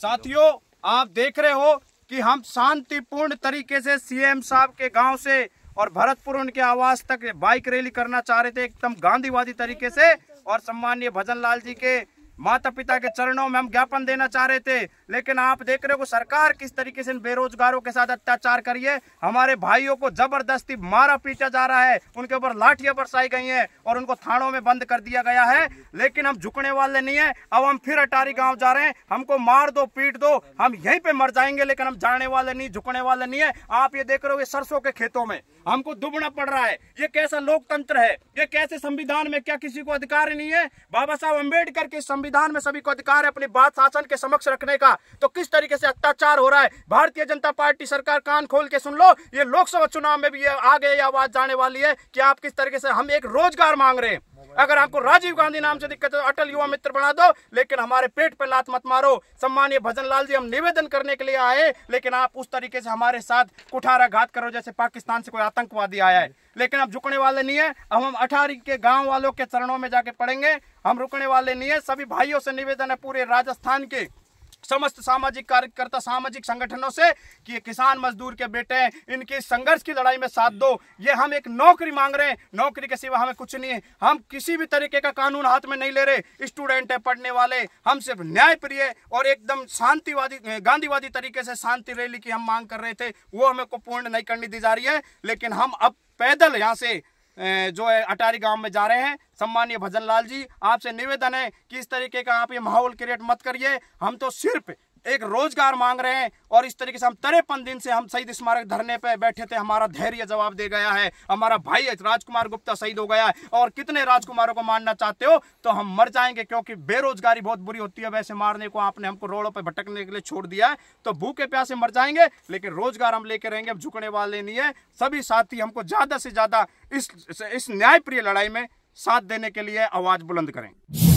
साथियों आप देख रहे हो कि हम शांतिपूर्ण तरीके से सीएम साहब के गांव से और भरतपुर उनके आवास तक बाइक रैली करना चाह रहे थे एकदम गांधीवादी तरीके से और सम्मान्य भजन लाल जी के माता पिता के चरणों में हम ज्ञापन देना चाह रहे थे लेकिन आप देख रहे हो सरकार किस तरीके से इन बेरोजगारों के साथ अत्याचार करिए हमारे भाइयों को जबरदस्ती मारा पीटा जा रहा है उनके ऊपर लाठियां बरसाई गई हैं और उनको थानों में बंद कर दिया गया है लेकिन हम झुकने वाले नहीं है अब हम फिर अटारी गाँव जा रहे हैं हमको मार दो पीट दो हम यहीं पे मर जाएंगे लेकिन हम जाने वाले नहीं झुकने वाले नहीं है आप ये देख रहे हो ये सरसों के खेतों में हमको दुबना पड़ रहा है ये कैसा लोकतंत्र है ये कैसे संविधान में क्या किसी को अधिकार नहीं है बाबा साहब अम्बेडकर के संविधान संविधान में सभी को अधिकार है अपनी बात शासन के समक्ष रखने का तो किस तरीके से अत्याचार हो रहा है भारतीय जनता पार्टी सरकार कान खोल के सुन लो ये लोकसभा चुनाव में भी ये आगे आवाज जाने वाली है कि आप किस तरीके से हम एक रोजगार मांग रहे हैं अगर आपको राजीव गांधी नाम से दिक्कत है तो अटल युवा मित्र बना दो लेकिन हमारे पेट पर पे लात मत मारो सम्मानीय भजन लाल जी हम निवेदन करने के लिए आए लेकिन आप उस तरीके से हमारे साथ कुठारा घात करो जैसे पाकिस्तान से कोई आतंकवादी आया है लेकिन अब झुकने वाले नहीं है अब हम अठारी के गांव वालों के चरणों में जाके पड़ेंगे हम रुकने वाले नहीं है सभी भाइयों से निवेदन है पूरे राजस्थान के समस्त सामाजिक कार्यकर्ता सामाजिक संगठनों से कि ये किसान मजदूर के बेटे हैं इनके संघर्ष की लड़ाई में साथ दो ये हम एक नौकरी मांग रहे हैं नौकरी के सिवा हमें कुछ नहीं है हम किसी भी तरीके का कानून हाथ में नहीं ले रहे स्टूडेंट है पढ़ने वाले हम सिर्फ न्याय प्रिय और एकदम शांतिवादी गांधीवादी तरीके से शांति रैली की हम मांग कर रहे थे वो हमें को पूर्ण नहीं करनी दी जा रही है लेकिन हम अब पैदल यहाँ से जो है अटारी गांव में जा रहे हैं सम्मान्य भजन लाल जी आपसे निवेदन है कि इस तरीके का आप ये माहौल क्रिएट मत करिए हम तो सिर्फ एक रोजगार मांग रहे हैं और इस तरीके से हम तिरपन दिन से हम शहीद स्मारक धरने पर बैठे थे हमारा धैर्य जवाब दे गया है हमारा भाई राजकुमार गुप्ता शहीद हो गया है और कितने राजकुमारों को मारना चाहते हो तो हम मर जाएंगे क्योंकि बेरोजगारी बहुत बुरी होती है वैसे मारने को आपने हमको रोडों पर भटकने के लिए छोड़ दिया है तो भूखे प्यासे मर जाएंगे लेकिन रोजगार हम लेके रहेंगे अब झुकने वाले नहीं है सभी साथी हमको ज्यादा से ज्यादा इस इस न्यायप्रिय लड़ाई में साथ देने के लिए आवाज बुलंद करें